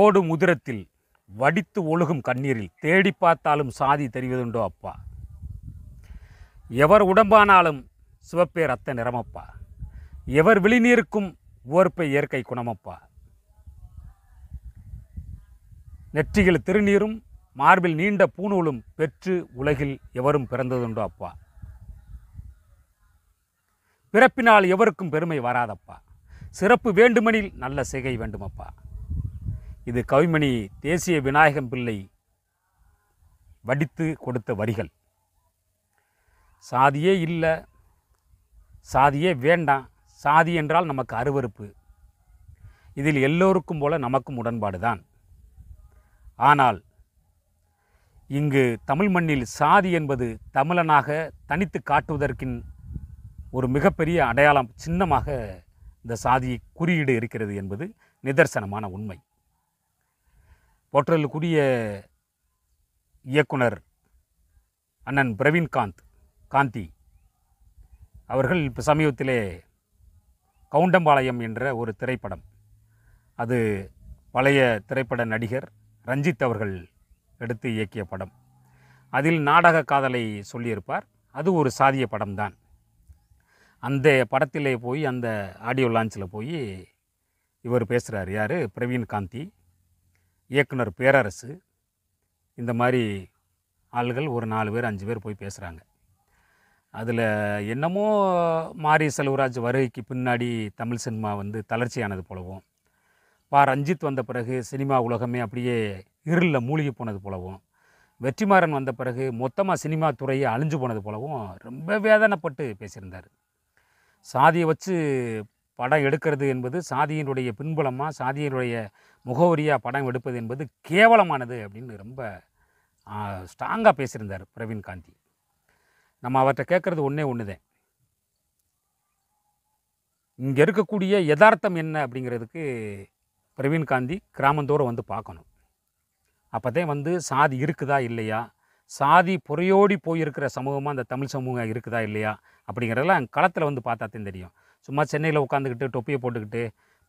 ஓடும் உதிரத்தில் வடித்து ஒழுகும் கண்ணீரில் தேடி பார்த்தாலும் சாதி தெரிவதுண்டோ அப்பா எவர் உடம்பானாலும் சிவப்பே ரத்த நிறமப்பா எவர் விழிநீருக்கும் ஓர்ப்பை இயற்கை குணமப்பா நெற்றிகள் திருநீரும் மார்பில் நீண்ட பூணூலும் பெற்று உலகில் எவரும் பிறந்ததுண்டோ அப்பா பிறப்பினால் எவருக்கும் பெருமை வராதப்பா சிறப்பு வேண்டுமெனில் நல்ல சிகை வேண்டுமப்பா இது கவிமணி தேசிய விநாயகம் பிள்ளை வடித்து கொடுத்த வரிகள் சாதியே இல்லை சாதியே வேண்டாம் சாதி என்றால் நமக்கு அருவறுப்பு இதில் எல்லோருக்கும் போல நமக்கும் உடன்பாடு தான் ஆனால் இங்கு தமிழ் மண்ணில் சாதி என்பது தமிழனாக தனித்து காட்டுவதற்கின் ஒரு மிகப்பெரிய அடையாளம் சின்னமாக இந்த சாதியை குறியீடு இருக்கிறது என்பது நிதர்சனமான உண்மை போற்றலுக்குரிய இயக்குனர் அண்ணன் பிரவீன்காந்த் காந்தி அவர்கள் இப்போ சமீபத்திலே கவுண்டம்பாளையம் என்ற ஒரு திரைப்படம் அது பழைய திரைப்பட நடிகர் ரஞ்சித் அவர்கள் எடுத்து இயக்கிய படம் அதில் நாடக காதலை சொல்லியிருப்பார் அது ஒரு சாதிய படம் தான் அந்த படத்திலே போய் அந்த ஆடியோ லான்ச்சில் போய் இவர் பேசுகிறார் யார் பிரவீன் காந்தி இயக்குனர் பேரரசு இந்த மாதிரி ஆள்கள் ஒரு நாலு பேர் அஞ்சு பேர் போய் பேசுகிறாங்க அதில் என்னமோ மாரி செல்வராஜ் வருகைக்கு பின்னாடி தமிழ் சினிமா வந்து தளர்ச்சியானது போலவும் பா ரஞ்சித் வந்த பிறகு சினிமா உலகமே அப்படியே இருளில் மூழ்கி போனது போலவும் வெற்றிமாறன் வந்த பிறகு மொத்தமாக சினிமா துறையை அழிஞ்சு போனது போலவும் ரொம்ப வேதனைப்பட்டு பேசியிருந்தார் சாதியை வச்சு படம் எடுக்கிறது என்பது சாதியினுடைய பின்புலமாக சாதியினுடைய முகவரியாக படம் எடுப்பது என்பது கேவலமானது அப்படின்னு ரொம்ப ஸ்ட்ராங்காக பேசியிருந்தார் பிரவீன் காந்தி நம்ம அவர்கிட்ட கேட்குறது ஒன்றே ஒன்று தான் இங்கே இருக்கக்கூடிய யதார்த்தம் என்ன அப்படிங்கிறதுக்கு பிரவீன் காந்தி கிராமந்தோறும் வந்து பார்க்கணும் தான் வந்து சாதி இருக்குதா இல்லையா சாதி பொறையோடி போயிருக்கிற சமூகமாக அந்த தமிழ் சமூகம் இருக்குதா இல்லையா அப்படிங்கிறதெல்லாம் களத்தில் வந்து பார்த்தா தான் தெரியும் சும்மா சென்னையில் உட்காந்துக்கிட்டு டொப்பியை போட்டுக்கிட்டு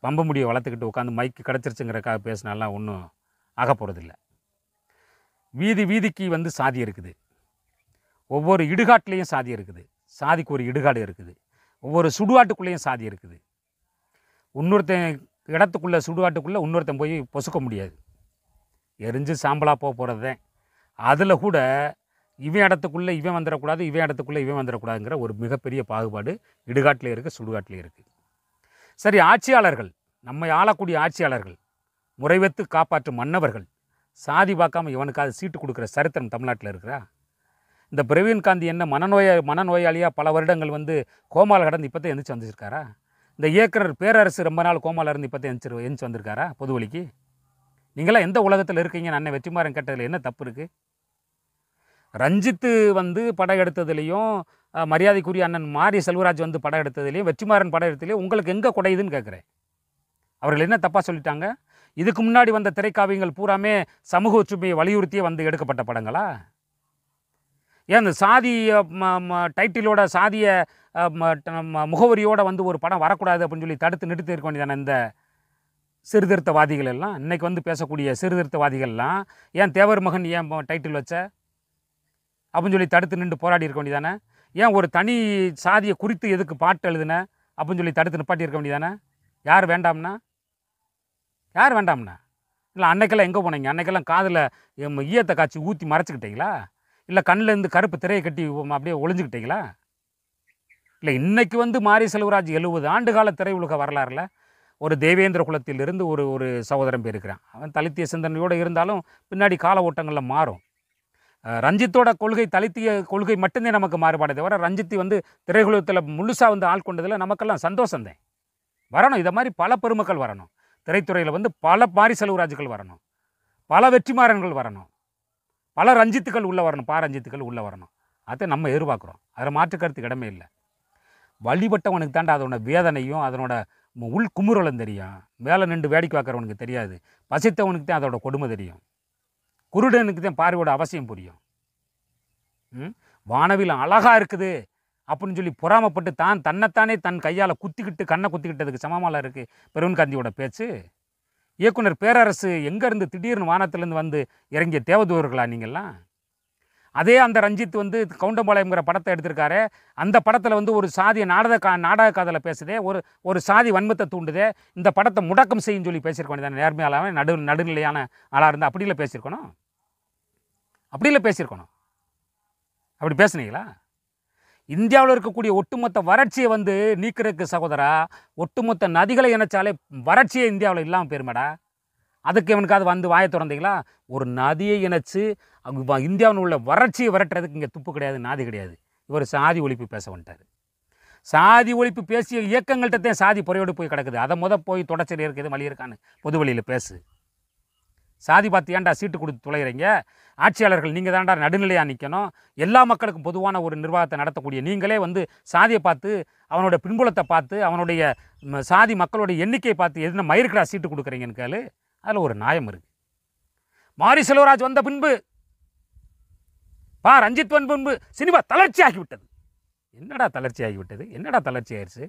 பம்ப முடியை வளர்த்துக்கிட்டு உட்காந்து மைக்கு கிடச்சிருச்சுங்கிறக்காக பேசினாலாம் ஒன்றும் ஆக போகிறதில்ல வீதி வீதிக்கு வந்து சாதி இருக்குது ஒவ்வொரு இடுகாட்டிலையும் சாதி இருக்குது சாதிக்கு ஒரு இடுகாடு இருக்குது ஒவ்வொரு சுடுகாட்டுக்குள்ளேயும் சாதி இருக்குது இன்னொருத்தன் இடத்துக்குள்ளே சுடுகாட்டுக்குள்ளே இன்னொருத்தன் போய் பொசுக்க முடியாது எரிஞ்சு சாம்பலாக போக போகிறது தான் அதில் கூட இவன் இடத்துக்குள்ளே இவன் வந்துடக்கூடாது இவன் இடத்துக்குள்ளே இவன் வந்துடக்கூடாதுங்கிற ஒரு மிகப்பெரிய பாகுபாடு இடுகாட்டிலே இருக்குது சுடுகாட்டிலே இருக்குது சரி ஆட்சியாளர்கள் நம்மை ஆளக்கூடிய ஆட்சியாளர்கள் முறைவெத்து காப்பாற்றும் மன்னவர்கள் சாதி பார்க்காம இவனுக்காக சீட்டு கொடுக்குற சரித்திரம் தமிழ்நாட்டில் இருக்கிறா இந்த பிரவீன் காந்தி என்ன மனநோய மனநோயாளியாக பல வருடங்கள் வந்து கோமால் கடந்து இப்போ தான் எந்திரிச்சு வந்துருக்காரா இந்த இயக்குனர் பேரரசு ரொம்ப நாள் கோமால் இருந்து இப்போ தான் எந்திரிச்சு எந்திரிச்சு வந்திருக்காரா பொதுவழிக்கு நீங்களாம் எந்த உலகத்தில் இருக்கீங்கன்னு அண்ணன் வெற்றிமாறன் கேட்டதில் என்ன தப்பு இருக்குது ரஞ்சித்து வந்து படம் எடுத்ததுலேயும் மரியாதைக்குரிய அண்ணன் மாரி செல்வராஜ் வந்து படம் எடுத்ததுலேயும் வெற்றிமாறன் படம் எடுத்ததுலேயும் உங்களுக்கு எங்கே குடையுதுன்னு கேட்குறேன் அவர்கள் என்ன தப்பாக சொல்லிட்டாங்க இதுக்கு முன்னாடி வந்த திரைக்காவியங்கள் பூராமே சமூக ஒற்றுமையை வலியுறுத்தியே வந்து எடுக்கப்பட்ட படங்களா ஏன் இந்த சாதிய டைட்டிலோட சாதிய முகவரியோடு வந்து ஒரு படம் வரக்கூடாது அப்படின்னு சொல்லி தடுத்து நிறுத்தி இருக்க வேண்டியதான இந்த சீர்திருத்தவாதிகள் எல்லாம் இன்றைக்கி வந்து பேசக்கூடிய சீர்திருத்தவாதிகள்லாம் ஏன் தேவர் மகன் ஏன் டைட்டில் வச்ச அப்படின்னு சொல்லி தடுத்து நின்று போராடி இருக்க வேண்டியதானே ஏன் ஒரு தனி சாதியை குறித்து எதுக்கு பாட்டு எழுதுன அப்படின்னு சொல்லி தடுத்து நிப்பாட்டி இருக்க வேண்டியதானே யார் வேண்டாம்னா யார் வேண்டாம்னா இல்லை அன்னைக்கெல்லாம் எங்கே போனீங்க அன்னைக்கெல்லாம் காதில் ஈயத்தை காய்ச்சி ஊற்றி மறைச்சிக்கிட்டீங்களா இல்லை கண்ணிலேருந்து கருப்பு திரையை கட்டி அப்படியே ஒளிஞ்சிக்கிட்டீங்களா இல்லை இன்றைக்கி வந்து மாரி செல்வராஜ் எழுபது ஆண்டு கால உலக வரலாறுல ஒரு தேவேந்திர குலத்திலிருந்து ஒரு ஒரு சகோதரன் போயிருக்கிறான் அவன் தலித்திய சிந்தனையோடு இருந்தாலும் பின்னாடி கால ஓட்டங்களில் மாறும் ரஞ்சித்தோட கொள்கை தலித்திய கொள்கை மட்டும்தான் நமக்கு மாறுபாடு தவிர ரஞ்சித்தி வந்து திரைக்குழுத்தில் முழுசாக வந்து ஆள் கொண்டதில் நமக்கெல்லாம் சந்தோஷந்தேன் வரணும் இதை மாதிரி பல பெருமக்கள் வரணும் திரைத்துறையில் வந்து பல பாரி செல்வராஜுகள் வரணும் பல வெற்றிமாறன்கள் வரணும் பல ரஞ்சித்துக்கள் உள்ளே வரணும் பாரஞ்சித்துக்கள் உள்ளே வரணும் அதை நம்ம எதிர்பார்க்குறோம் அதில் மாற்று இடமே இல்லை வழிபட்டவனுக்கு தாண்டா அதனோட வேதனையும் அதனோட உள் குமுறலும் தெரியும் மேலே நின்று வேடிக்கை பார்க்குறவனுக்கு தெரியாது பசித்தவனுக்கு தான் அதோட கொடுமை தெரியும் குருடனுக்கு தான் பார்வையோட அவசியம் புரியும் வானவில் அழகாக இருக்குது அப்படின்னு சொல்லி பொறாமப்பட்டு தான் தன்னைத்தானே தன் கையால் குத்திக்கிட்டு கண்ணை குத்திக்கிட்டதுக்கு சமமாக இருக்குது பெருவன் காந்தியோட பேச்சு இயக்குனர் பேரரசு எங்கேருந்து திடீர்னு வானத்திலேருந்து வந்து இறங்கிய தேவதூவர்களா நீங்கள்லாம் அதே அந்த ரஞ்சித் வந்து கவுண்டம்பாளையம்ங்கிற படத்தை எடுத்திருக்காரு அந்த படத்தில் வந்து ஒரு சாதியை நாடக கா நாடக காதலை பேசுதே ஒரு ஒரு சாதி வன்மத்தை தூண்டுதே இந்த படத்தை முடக்கம் செய்யும் சொல்லி பேசியிருக்க வேண்டியதான நடு நடுநிலையான ஆளாக இருந்தால் அப்படிலாம் பேசியிருக்கணும் அப்படி இல்லை பேசியிருக்கணும் அப்படி பேசுனீங்களா இந்தியாவில் இருக்கக்கூடிய ஒட்டுமொத்த வறட்சியை வந்து நீக்கிறதுக்கு சகோதரா ஒட்டுமொத்த நதிகளை இணைச்சாலே வறட்சியே இந்தியாவில் இல்லாமல் போயிருமேடா அதுக்கு இவனுக்காவது வந்து வாயை திறந்தீங்களா ஒரு நதியை இணைச்சு இந்தியாவில் உள்ள வறட்சியை விரட்டுறதுக்கு இங்கே துப்பு கிடையாது நாதி கிடையாது இவர் சாதி ஒழிப்பு பேச வந்துட்டார் சாதி ஒழிப்பு பேசிய இயக்கங்கள்கிட்ட தான் சாதி புறையோடு போய் கிடக்குது அதை முத போய் தொடச்சல் இருக்குது வழி இருக்கான்னு பொது வழியில் பேசு சாதி பார்த்து ஏன்டா சீட்டு கொடுத்து துளையிறீங்க ஆட்சியாளர்கள் நீங்கள் தான்டா நடுநிலையாக நிற்கணும் எல்லா மக்களுக்கும் பொதுவான ஒரு நிர்வாகத்தை நடத்தக்கூடிய நீங்களே வந்து சாதியை பார்த்து அவனோட பின்புலத்தை பார்த்து அவனுடைய சாதி மக்களுடைய எண்ணிக்கையை பார்த்து எதுனா மயிர்கடா சீட்டு கொடுக்குறீங்கன்னு கேளு அதில் ஒரு நியாயம் இருக்குது மாரி செல்வராஜ் வந்த பின்பு பா ரஞ்சித் வன் பின்பு சினிமா தளர்ச்சி ஆகிவிட்டது என்னடா தளர்ச்சி ஆகிவிட்டது என்னடா தளர்ச்சி ஆயிடுச்சு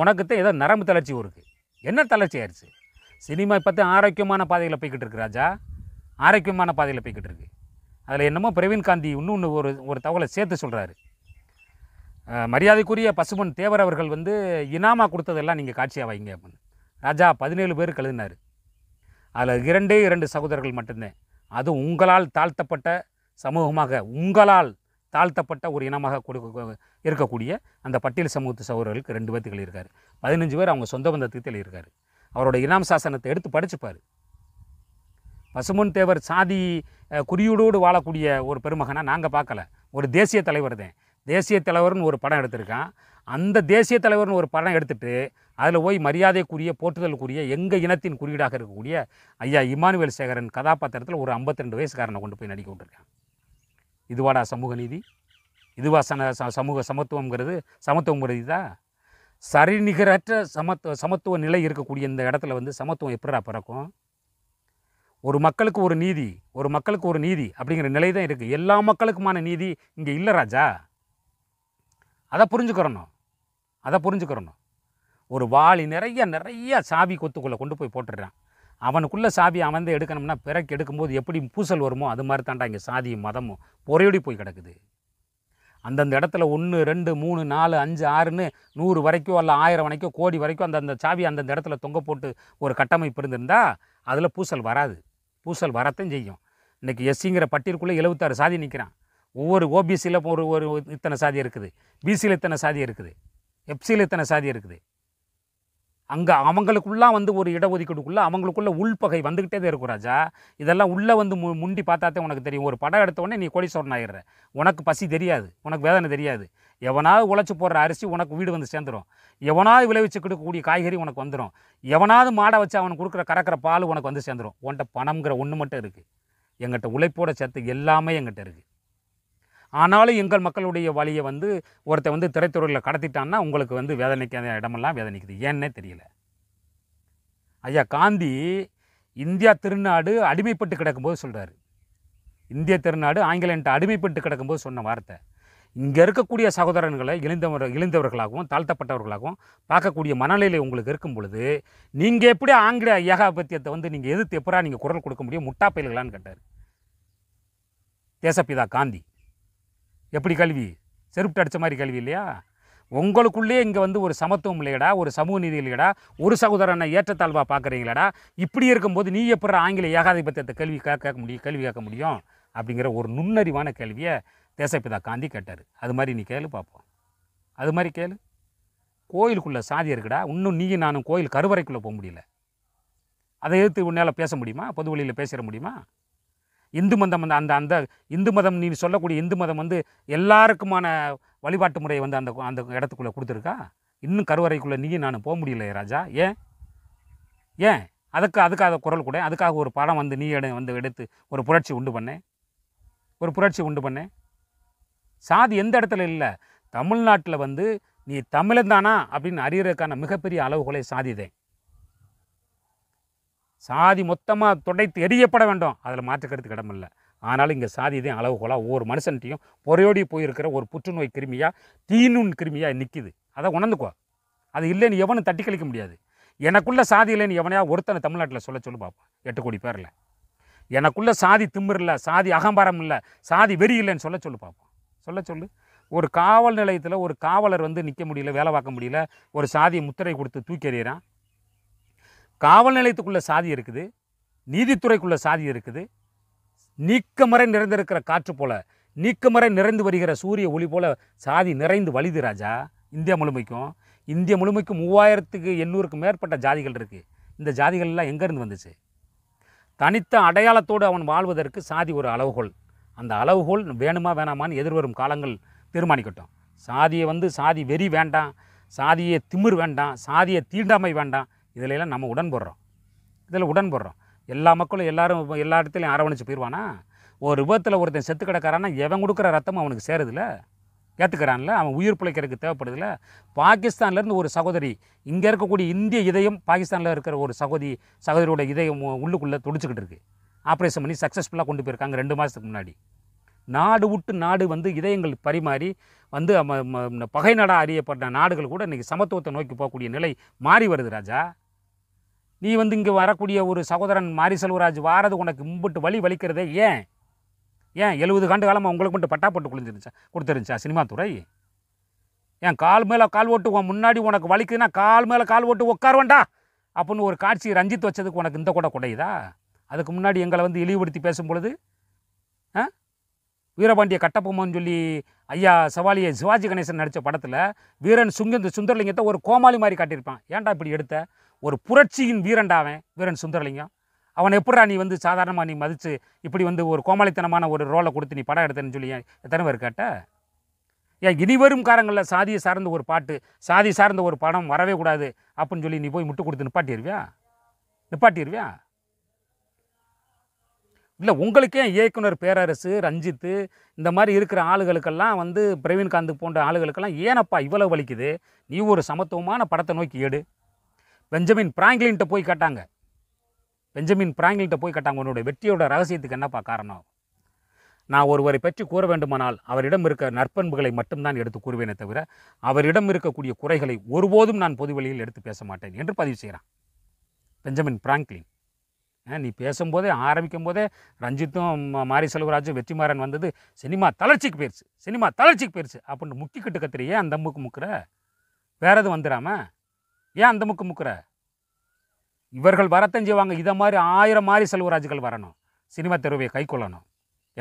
உனக்கு தான் ஏதோ நரம்பு தளர்ச்சி இருக்குது என்ன தளர்ச்சி ஆயிடுச்சு சினிமா இப்போ தான் ஆரோக்கியமான பாதையில் போய்கிட்டு இருக்கு ராஜா ஆரோக்கியமான பாதையில் போய்கிட்டு இருக்கு அதில் என்னமோ பிரவீன் காந்தி இன்னொன்று ஒரு ஒரு தகவலை சேர்த்து சொல்கிறாரு மரியாதைக்குரிய பசுமன் தேவர் அவர்கள் வந்து இனாமா கொடுத்ததெல்லாம் நீங்கள் காட்சியாக வைங்க அப்படின்னு ராஜா பதினேழு பேர் கழுதினார் அதில் இரண்டே இரண்டு சகோதரர்கள் மட்டும்தான் அது உங்களால் தாழ்த்தப்பட்ட சமூகமாக உங்களால் தாழ்த்தப்பட்ட ஒரு இனமாக கொடுக்க இருக்கக்கூடிய அந்த பட்டியல் சமூகத்து சகோதரர்களுக்கு ரெண்டு பேர்த்துக்கள் இருக்கார் பதினஞ்சு பேர் அவங்க சொந்த பந்தத்துக்கு இருக்கார் அவரோட இனாம் சாசனத்தை எடுத்து படிச்சுப்பார் பசுமன் தேவர் சாதி குறியீடோடு வாழக்கூடிய ஒரு பெருமகனை நாங்கள் பார்க்கல ஒரு தேசிய தலைவர் தான் தேசிய தலைவர்னு ஒரு படம் எடுத்திருக்கான் அந்த தேசிய தலைவர்னு ஒரு படம் எடுத்துகிட்டு அதில் போய் மரியாதைக்குரிய போற்றுதலுக்குரிய எங்கள் இனத்தின் குறியீடாக இருக்கக்கூடிய ஐயா இமானுவேல் சேகரன் கதாபாத்திரத்தில் ஒரு ஐம்பத்தி ரெண்டு வயசுக்காரனை கொண்டு போய் நடிக்க விட்டுருக்கான் இதுவாடா சமூக நீதி இதுவா சமூக சமத்துவங்கிறது சமத்துவங்கிறது தான் சரிநிகரற்ற சமத்துவ சமத்துவ நிலை இருக்கக்கூடிய இந்த இடத்துல வந்து சமத்துவம் எப்படா பிறக்கும் ஒரு மக்களுக்கு ஒரு நீதி ஒரு மக்களுக்கு ஒரு நீதி அப்படிங்கிற நிலை தான் இருக்குது எல்லா மக்களுக்குமான நீதி இங்கே இல்லை ராஜா அதை புரிஞ்சுக்கிறணும் அதை புரிஞ்சுக்கிறணும் ஒரு வாளி நிறைய நிறைய சாவி கொத்துக்குள்ளே கொண்டு போய் போட்டுடுறான் அவனுக்குள்ளே சாவி அவன் எடுக்கணும்னா பிறக்கு எடுக்கும்போது எப்படி பூசல் வருமோ அது மாதிரி தாண்டா இங்கே சாதியும் மதமும் பொறையோடி போய் கிடக்குது அந்தந்த இடத்துல ஒன்று ரெண்டு மூணு நாலு அஞ்சு ஆறுன்னு நூறு வரைக்கும் அல்ல ஆயிரம் வரைக்கும் கோடி வரைக்கும் அந்தந்த சாவி அந்தந்த இடத்துல தொங்க போட்டு ஒரு கட்டமைப்பு இருந்திருந்தால் அதில் பூசல் வராது பூசல் வரத்தையும் செய்யும் இன்றைக்கி எஸ்சிங்கிற பட்டியலுக்குள்ளே எழுபத்தாறு சாதி நிற்கிறான் ஒவ்வொரு ஓபிசியில் ஒரு ஒரு இத்தனை சாதி இருக்குது பிசியில் இத்தனை சாதி இருக்குது எஃப்சியில் இத்தனை சாதி இருக்குது அங்கே அவங்களுக்குள்ளே வந்து ஒரு இடஒதுக்கீடுக்குள்ளே அவங்களுக்குள்ளே உள்பகை வந்துக்கிட்டே தான் இருக்கும் ராஜா இதெல்லாம் உள்ளே வந்து மு முண்டி பார்த்தாத்தே உனக்கு தெரியும் ஒரு படம் உடனே நீ கோடீஸ்வரன் ஆகிடுற உனக்கு பசி தெரியாது உனக்கு வேதனை தெரியாது எவனாவது உழைச்சி போடுற அரிசி உனக்கு வீடு வந்து சேர்ந்துடும் எவனாவது விளைவிச்சு கொடுக்கக்கூடிய காய்கறி உனக்கு வந்துடும் எவனாவது மாடை வச்சு அவனுக்கு கொடுக்குற கறக்கிற பால் உனக்கு வந்து சேர்ந்துடும் உன்கிட்ட பணம்ங்கிற ஒன்று மட்டும் இருக்குது எங்கிட்ட உழைப்போட சேர்த்து எல்லாமே எங்கிட்ட இருக்குது ஆனாலும் எங்கள் மக்களுடைய வழியை வந்து ஒருத்தர் வந்து திரைத்துறையில் கடத்திட்டான்னா உங்களுக்கு வந்து வேதனைக்காத இடமெல்லாம் வேதனைக்குது ஏன்னே தெரியல ஐயா காந்தி இந்தியா திருநாடு அடிமைப்பட்டு கிடக்கும்போது சொல்கிறார் இந்திய திருநாடு ஆங்கிலன்ட்ட அடிமைப்பட்டு கிடக்கும்போது சொன்ன வார்த்தை இங்கே இருக்கக்கூடிய சகோதரன்களை இழிந்தவர் இழிந்தவர்களாகவும் தாழ்த்தப்பட்டவர்களாகவும் பார்க்கக்கூடிய மனநிலை உங்களுக்கு இருக்கும் பொழுது நீங்கள் எப்படி ஆங்கில ஏகாபத்தியத்தை வந்து நீங்கள் எதிர்த்து எப்படா நீங்கள் குரல் கொடுக்க முடியும் முட்டா பயில்களான்னு கேட்டார் தேசப்பிதா காந்தி எப்படி கல்வி செருப்பு அடித்த மாதிரி கல்வி இல்லையா உங்களுக்குள்ளேயே இங்கே வந்து ஒரு சமத்துவம் இல்லையடா ஒரு சமூக நீதி இல்லையடா ஒரு சகோதரனை ஏற்றத்தாழ்வாக பார்க்குறீங்களடா இப்படி இருக்கும்போது நீ எப்படி ஆங்கில ஏகாதிபத்தியத்தை கல்வி கேட்க முடியும் கல்வி கேட்க முடியும் அப்படிங்கிற ஒரு நுண்ணறிவான கேள்வியை தேசப்பிதா காந்தி கேட்டார் அது மாதிரி நீ கேளு பார்ப்போம் அது மாதிரி கேளு கோயிலுக்குள்ளே சாதி இருக்குடா இன்னும் நீயும் நானும் கோயில் கருவறைக்குள்ளே போக முடியல அதை எடுத்து உன்னால் பேச முடியுமா பொது வழியில் பேசிட முடியுமா இந்து மதம் அந்த அந்த அந்த இந்து மதம் நீ சொல்லக்கூடிய இந்து மதம் வந்து எல்லாருக்குமான வழிபாட்டு முறையை வந்து அந்த அந்த இடத்துக்குள்ளே கொடுத்துருக்கா இன்னும் கருவறைக்குள்ளே நீயும் நான் போக முடியல ராஜா ஏன் ஏன் அதுக்கு அதுக்காக குரல் கூட அதுக்காக ஒரு படம் வந்து நீ எடு வந்து எடுத்து ஒரு புரட்சி உண்டு பண்ணேன் ஒரு புரட்சி உண்டு பண்ணேன் சாதி எந்த இடத்துல இல்லை தமிழ்நாட்டில் வந்து நீ தமிழன் தானா அப்படின்னு அறியறதுக்கான மிகப்பெரிய அளவுகளை சாதிதேன் சாதி மொத்தமாக துடைத்து எரியப்பட வேண்டும் அதில் மாற்றுக்கிறது இடமில்லை ஆனாலும் இங்கே சாதி இதையும் அளவுகோலாக ஒவ்வொரு மனுஷன்ட்டையும் பொறையோடி போயிருக்கிற ஒரு புற்றுநோய் கிருமியாக தீநுண் கிருமியாக நிற்கிது அதை உணர்ந்துக்கோ அது இல்லைன்னு எவனும் தட்டி கழிக்க முடியாது எனக்குள்ளே சாதி இல்லைன்னு எவனையா ஒருத்தனை தமிழ்நாட்டில் சொல்ல சொல்லி பார்ப்போம் எட்டு கோடி பேரில் எனக்குள்ளே சாதி திமிர் இல்லை சாதி அகம்பாரம் இல்லை சாதி வெறி இல்லைன்னு சொல்ல சொல்லு பார்ப்போம் சொல்ல சொல்லு ஒரு காவல் நிலையத்தில் ஒரு காவலர் வந்து நிற்க முடியல வேலை பார்க்க முடியல ஒரு சாதியை முத்திரை கொடுத்து தூக்கி எறிகிறான் காவல் நிலையத்துக்குள்ளே சாதி இருக்குது நீதித்துறைக்குள்ளே சாதி இருக்குது நீக்கமறை நிறைந்திருக்கிற காற்று போல் நீக்கமறை நிறைந்து வருகிற சூரிய ஒளி போல சாதி நிறைந்து வலிது ராஜா இந்தியா முழுமைக்கும் இந்தியா முழுமைக்கும் மூவாயிரத்துக்கு எண்ணூறுக்கு மேற்பட்ட ஜாதிகள் இருக்குது இந்த ஜாதிகள்லாம் எங்கேருந்து வந்துச்சு தனித்த அடையாளத்தோடு அவன் வாழ்வதற்கு சாதி ஒரு அளவுகோல் அந்த அளவுகோல் வேணுமா வேணாமான்னு எதிர்வரும் காலங்கள் தீர்மானிக்கட்டும் சாதியை வந்து சாதி வெறி வேண்டாம் சாதியை திமிர் வேண்டாம் சாதியை தீண்டாமை வேண்டாம் இதிலெல்லாம் நம்ம உடன்படுறோம் இதில் உடன்படுறோம் எல்லா மக்களும் எல்லாரும் எல்லா இடத்துலையும் அரவணைச்சு போயிடுவானா ஒரு விபத்தில் ஒருத்தன் செத்து கிடக்கிறான்னா எவன் கொடுக்குற ரத்தமும் அவனுக்கு சேருதில்ல ஏற்றுக்கிறான்ல அவன் உயிர் பிழைக்கிறதுக்கு தேவைப்படுதில்ல பாகிஸ்தான்லேருந்து ஒரு சகோதரி இங்கே இருக்கக்கூடிய இந்திய இதயம் பாகிஸ்தானில் இருக்கிற ஒரு சகோதரி சகோதரியோட இதயம் உள்ளுக்குள்ளே துடிச்சிக்கிட்டு இருக்குது ஆப்ரேஷன் பண்ணி சக்ஸஸ்ஃபுல்லாக கொண்டு போயிருக்காங்க ரெண்டு மாதத்துக்கு முன்னாடி நாடு விட்டு நாடு வந்து இதயங்கள் பரிமாறி வந்து பகை நாடாக அறியப்பட்ட நாடுகள் கூட இன்றைக்கி சமத்துவத்தை நோக்கி போகக்கூடிய நிலை மாறி வருது ராஜா நீ வந்து இங்கே வரக்கூடிய ஒரு சகோதரன் மாரி செல்வராஜ் வாரது உனக்கு மும்பிட்டு வழி வலிக்கிறதே ஏன் ஏன் எழுபது ஆண்டு காலமாக உங்களுக்கு மட்டும் பட்டா போட்டு குளிஞ்சிருந்துச்சா கொடுத்துருந்துச்சா சினிமா துறை ஏன் கால் மேலே கால் ஓட்டு உன் முன்னாடி உனக்கு வலிக்குதுன்னா கால் மேலே கால் ஓட்டு வேண்டா அப்படின்னு ஒரு காட்சி ரஞ்சித் வச்சதுக்கு உனக்கு இந்த கூட குடையுதா அதுக்கு முன்னாடி எங்களை வந்து இழிவுபடுத்தி பேசும் பொழுது வீரபாண்டிய கட்டப்பொம்மன் சொல்லி ஐயா சவாலியை சிவாஜி கணேசன் நடித்த படத்தில் வீரன் சுங்கந்து சுந்தரலிங்கத்தை ஒரு கோமாளி மாதிரி காட்டியிருப்பான் ஏன்டா இப்படி எடுத்த ஒரு புரட்சியின் வீரண்டாவன் வீரன் சுந்தரலிங்கம் அவன் எப்படா நீ வந்து சாதாரணமாக நீ மதித்து இப்படி வந்து ஒரு கோமாளித்தனமான ஒரு ரோலை கொடுத்து நீ படம் எடுத்தேன்னு சொல்லி எத்தனை பேர் கேட்ட ஏன் இனி வரும் காரங்களில் சாதியை சார்ந்த ஒரு பாட்டு சாதி சார்ந்த ஒரு படம் வரவே கூடாது அப்படின்னு சொல்லி நீ போய் முட்டு கொடுத்து நிப்பாட்டிடுவியா நிப்பாட்டிடுவியா இல்லை உங்களுக்கே இயக்குனர் பேரரசு ரஞ்சித்து இந்த மாதிரி இருக்கிற ஆளுகளுக்கெல்லாம் வந்து பிரவீன்காந்த் போன்ற ஆளுகளுக்கெல்லாம் ஏனப்பா இவ்வளவு வலிக்குது நீ ஒரு சமத்துவமான படத்தை நோக்கி எடு பெஞ்சமின் பிராங்க்லின்ட்ட போய் கேட்டாங்க பெஞ்சமின் பிராங்கில்கிட்ட போய் கேட்டாங்க உன்னுடைய வெற்றியோட ரகசியத்துக்கு என்னப்பா காரணம் நான் ஒருவரை பற்றி கூற வேண்டுமானால் அவரிடம் இருக்க நற்பண்புகளை மட்டும்தான் எடுத்து கூறுவேனே தவிர அவரிடம் இருக்கக்கூடிய குறைகளை ஒருபோதும் நான் பொதுவெளியில் எடுத்து பேச மாட்டேன் என்று பதிவு செய்கிறான் பெஞ்சமின் பிராங்க்லின் நீ பேசும்போதே ஆரம்பிக்கும் போதே ரஞ்சித்தும் மாரி செல்வராஜும் வெற்றிமாறன் வந்தது சினிமா தளர்ச்சிக்கு போயிடுச்சு சினிமா தளர்ச்சிக்கு போயிடுச்சு அப்படின்னு கட்டு கத்திரியே அந்த அம்புக்கு முக்கிற வேற எதுவும் வந்துடாமல் ஏன் அந்த முக்கு முக்குற இவர்கள் வரத்தான் செய்வாங்க இதை மாதிரி ஆயிரம் மாதிரி செல்வராஜுகள் வரணும் சினிமா தெருவையை கை கொள்ளணும்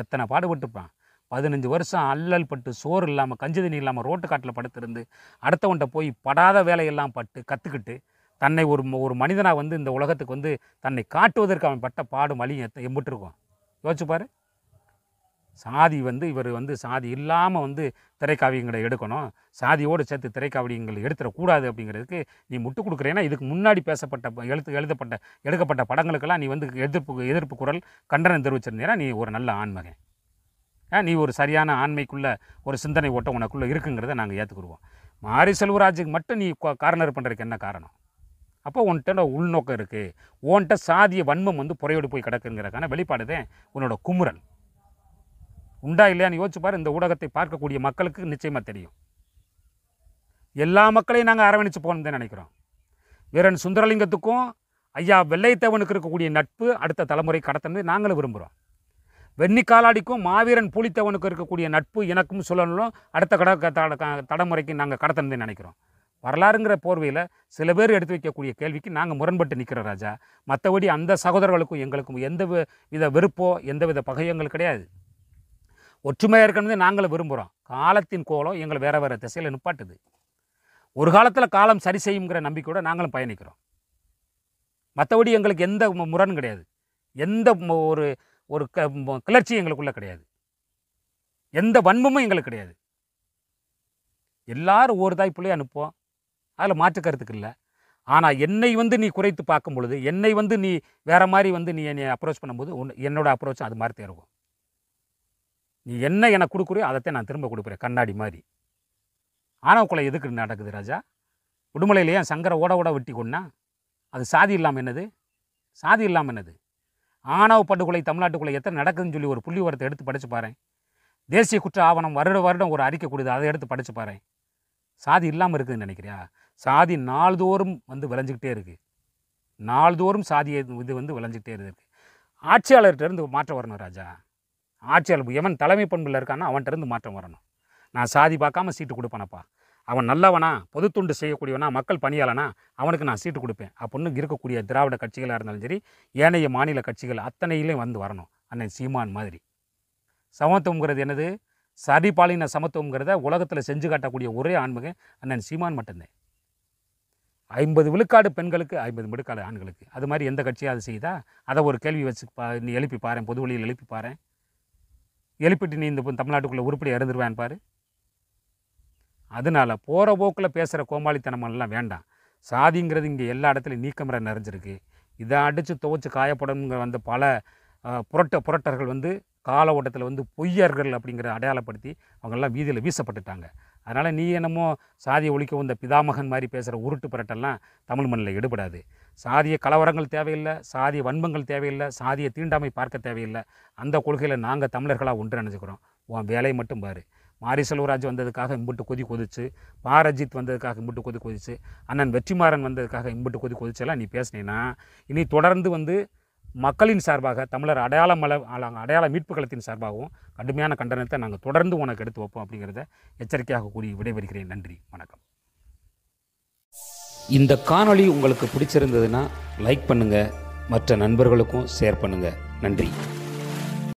எத்தனை பாடுபட்டுப்பான் பதினஞ்சு வருஷம் அல்லல் பட்டு சோறு இல்லாமல் கஞ்சி தண்ணி இல்லாமல் ரோட்டு காட்டில் படுத்திருந்து அடுத்தவன்ட்ட போய் படாத வேலையெல்லாம் பட்டு கற்றுக்கிட்டு தன்னை ஒரு ஒரு மனிதனாக வந்து இந்த உலகத்துக்கு வந்து தன்னை காட்டுவதற்கு அவன் பட்ட பாடும் வழி எம்பிட்டுருக்கும் யோசிச்சுப்பாரு சாதி வந்து இவர் வந்து சாதி இல்லாமல் வந்து திரைக்காவியங்களை எடுக்கணும் சாதியோடு சேர்த்து திரைக்காவியங்கள் எடுத்துடக்கூடாது அப்படிங்கிறதுக்கு நீ முட்டு கொடுக்குறேன்னா இதுக்கு முன்னாடி பேசப்பட்ட எழுத்து எழுதப்பட்ட எடுக்கப்பட்ட படங்களுக்கெல்லாம் நீ வந்து எதிர்ப்பு எதிர்ப்பு குரல் கண்டனம் தெரிவிச்சிருந்தீங்கன்னா நீ ஒரு நல்ல ஆண்மகன் நீ ஒரு சரியான ஆண்மைக்குள்ளே ஒரு சிந்தனை ஓட்டம் உனக்குள்ளே இருக்குங்கிறத நாங்கள் ஏற்றுக்குருவோம் மாரி செல்வராஜுக்கு மட்டும் நீ காரணர் பண்ணுறதுக்கு என்ன காரணம் அப்போ உன்கிட்ட உள்நோக்கம் இருக்குது உன்கிட்ட சாதிய வன்மம் வந்து புறையோடு போய் கிடக்குங்கிறக்கான வெளிப்பாடு தான் உன்னோட குமுறல் உண்டா இல்லையான்னு பாரு இந்த ஊடகத்தை பார்க்கக்கூடிய மக்களுக்கு நிச்சயமாக தெரியும் எல்லா மக்களையும் நாங்கள் அரவணைச்சு போகணும் தான் நினைக்கிறோம் வீரன் சுந்தரலிங்கத்துக்கும் ஐயா வெள்ளைத்தவனுக்கு இருக்கக்கூடிய நட்பு அடுத்த தலைமுறை கடத்தணும் நாங்களும் விரும்புகிறோம் வெண்ணி காலாடிக்கும் மாவீரன் புலித்தவனுக்கு இருக்கக்கூடிய நட்பு எனக்கும் சொல்லணும் அடுத்த கட தலைமுறைக்கு நாங்கள் கடத்தணும் நினைக்கிறோம் வரலாறுங்கிற போர்வையில் சில பேர் எடுத்து வைக்கக்கூடிய கேள்விக்கு நாங்கள் முரண்பட்டு நிற்கிறோம் ராஜா மற்றபடி அந்த சகோதரர்களுக்கும் எங்களுக்கும் எந்த வித வெறுப்போ எந்த வித பகையங்கள் கிடையாது ஒற்றுமையாக இருக்கணும்னு நாங்களும் விரும்புகிறோம் காலத்தின் கோலம் எங்களை வேறு வேறு திசையில் நிப்பாட்டுது ஒரு காலத்தில் காலம் சரி செய்யுங்கிற நம்பிக்கையோடு நாங்களும் பயணிக்கிறோம் மற்றபடி எங்களுக்கு எந்த முரண் கிடையாது எந்த ஒரு ஒரு க கிளர்ச்சியும் எங்களுக்குள்ளே கிடையாது எந்த வன்மமும் எங்களுக்கு கிடையாது எல்லாரும் ஒரு தாய் பிள்ளையை அனுப்புவோம் அதில் மாற்றுக்கிறதுக்கு இல்லை ஆனால் என்னை வந்து நீ குறைத்து பார்க்கும் பொழுது என்னை வந்து நீ வேறு மாதிரி வந்து நீ என்னை அப்ரோச் பண்ணும்போது உன் என்னோடய அப்ரோச்சும் அது மாதிரி தேர்வோம் நீ என்ன எனக்கு கொடுக்குறியோ அதைத்தான் நான் திரும்ப கொடுக்குறேன் கண்ணாடி மாதிரி ஆணவக்குலை எதுக்கு நடக்குது ராஜா உடுமலையிலேயே சங்கரை ஓட ஓட வெட்டி கொண்டா அது சாதி இல்லாமல் என்னது சாதி இல்லாமல் என்னது ஆணவ படுகொலை தமிழ்நாட்டுக்குள்ளே எத்தனை நடக்குதுன்னு சொல்லி ஒரு புள்ளி உரத்தை எடுத்து படித்து பாரு தேசிய குற்ற ஆவணம் வருட வருடம் ஒரு அறிக்கை கொடுது அதை எடுத்து படித்து பாரு சாதி இல்லாமல் இருக்குதுன்னு நினைக்கிறியா சாதி நாள்தோறும் வந்து விளைஞ்சிக்கிட்டே இருக்குது நாள்தோறும் சாதியை இது வந்து விளைஞ்சிக்கிட்டே இருக்குது ஆட்சியாளர்கிட்ட இருந்து மாற்றம் வரணும் ராஜா ஆட்சியாளர் எவன் தலைமை பண்பில் இருக்கானோ அவன்கிட்டருந்து மாற்றம் வரணும் நான் சாதி பார்க்காம சீட்டு கொடுப்பானப்பா அவன் நல்லவனா பொது தொண்டு செய்யக்கூடியவனா மக்கள் பணியாளனா அவனுக்கு நான் சீட்டு கொடுப்பேன் அப்படின்னு இருக்கக்கூடிய திராவிட கட்சிகளாக இருந்தாலும் சரி ஏனைய மாநில கட்சிகள் அத்தனையிலையும் வந்து வரணும் அண்ணன் சீமான் மாதிரி சமத்துவங்கிறது என்னது சரி பாலின சமத்துவங்கிறத உலகத்தில் செஞ்சு காட்டக்கூடிய ஒரே ஆண்மக அண்ணன் சீமான் மட்டும்தான் ஐம்பது விழுக்காடு பெண்களுக்கு ஐம்பது விழுக்காடு ஆண்களுக்கு அது மாதிரி எந்த கட்சியாக அது செய்தா அதை ஒரு கேள்வி வச்சு பா நீ எழுப்பி பாரு பொது வழியில் எழுப்பி பாருன் எழுப்பிட்டு நீ இந்த தமிழ்நாட்டுக்குள்ளே உருப்படி இறந்துருவேன் பாரு அதனால் போகிற போக்கில் பேசுகிற கோமாளித்தனமெல்லாம் வேண்டாம் சாதிங்கிறது இங்கே எல்லா இடத்துலையும் நீக்கமர நிறைஞ்சிருக்கு இதை அடித்து துவச்சி காயப்படணுங்கிற வந்து பல புரட்ட புரட்டர்கள் வந்து கால ஓட்டத்தில் வந்து பொய்யர்கள் அப்படிங்கிற அடையாளப்படுத்தி அவங்கெல்லாம் வீதியில் வீசப்பட்டுட்டாங்க அதனால் நீ என்னமோ சாதியை ஒழிக்க வந்த பிதாமகன் மாதிரி பேசுகிற உருட்டு பரட்டெல்லாம் தமிழ் மண்ணில் ஈடுபடாது சாதிய கலவரங்கள் தேவையில்லை சாதிய வன்பங்கள் தேவையில்லை சாதிய தீண்டாமை பார்க்க தேவையில்லை அந்த கொள்கையில் நாங்கள் தமிழர்களாக ஒன்று நினச்சிக்கிறோம் உன் வேலையை மட்டும் பாரு மாரி செல்வராஜ் வந்ததுக்காக இம்புட்டு கொதி கொதிச்சு பாரஜித் வந்ததுக்காக இம்புட்டு கொதி கொதிச்சு அண்ணன் வெற்றிமாறன் வந்ததுக்காக இம்புட்டு கொதி கொதிச்செல்லாம் நீ பேசினேன்னா இனி தொடர்ந்து வந்து மக்களின் சார்பாக தமிழர் அடையாள மல அடையாள மீட்பு களத்தின் சார்பாகவும் கடுமையான கண்டனத்தை நாங்கள் தொடர்ந்து உனக்கு எடுத்து வைப்போம் அப்படிங்கிறத எச்சரிக்கையாக கூறி விடைபெறுகிறேன் நன்றி வணக்கம் இந்த காணொளி உங்களுக்கு பிடிச்சிருந்ததுன்னா லைக் பண்ணுங்கள் மற்ற நண்பர்களுக்கும் ஷேர் பண்ணுங்கள் நன்றி